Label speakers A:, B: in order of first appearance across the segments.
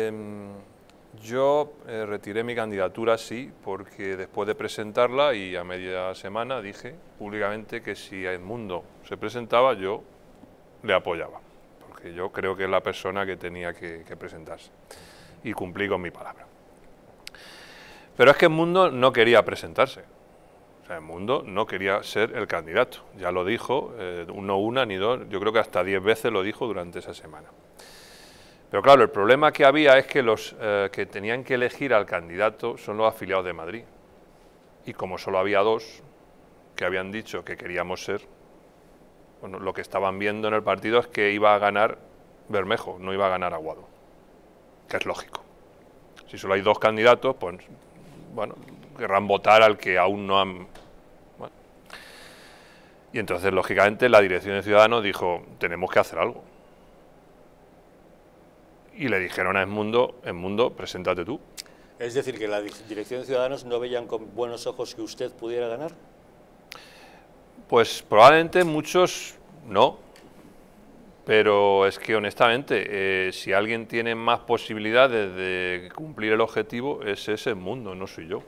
A: Em, yo eh, retiré mi candidatura, sí, porque después de presentarla y a media semana dije públicamente que si Edmundo se presentaba, yo le apoyaba, porque yo creo que es la persona que tenía que, presentarse. Y cumplí con mi palabra. Pero es que Edmundo no quería presentarse. O sea, Edmundo no quería ser el candidato. Ya lo dijo, eh, uno, no una ni dos, yo creo que hasta diez veces lo dijo durante esa semana. Pero claro, el problema que había es que los eh, que tenían que elegir al candidato son los afiliados de Madrid. Y como solo había dos que habían dicho que queríamos ser, lo que estaban viendo en el partido es que iba a ganar Bermejo, no iba a ganar Aguado, que es lógico. Si solo hay dos candidatos, pues bueno, querrán votar al que aún no han... Y entonces, lógicamente, la dirección de Ciudadanos dijo, tenemos que hacer algo y le dijeron a Edmundo, Edmundo, preséntate tú.
B: Es decir, que la Dirección de Ciudadanos no veían con buenos ojos que usted pudiera ganar.
A: Pues probablemente muchos no, pero es que honestamente, eh, si alguien tiene más posibilidades de cumplir el objetivo, es ese mundo, no soy yo.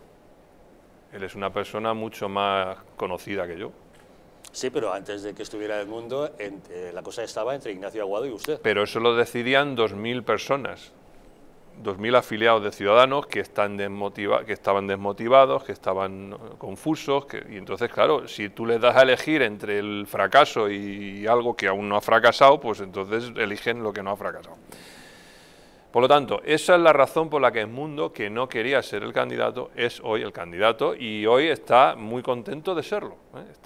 A: Él es una persona mucho más conocida que yo.
B: Sí, pero antes de que estuviera el mundo, eh, la cosa estaba entre Ignacio Aguado y usted.
A: Pero eso lo decidían 2.000 personas. 2.000 afiliados de ciudadanos que, están desmotiva que estaban desmotivados, que estaban confusos. y entonces, claro, si tú les das a elegir entre el fracaso y algo que aún no ha fracasado, pues entonces eligen lo que no ha fracasado. Por lo tanto, esa es la razón por la que mundo que no quería ser el candidato, es hoy el candidato y hoy está muy contento de serlo. ¿eh? Está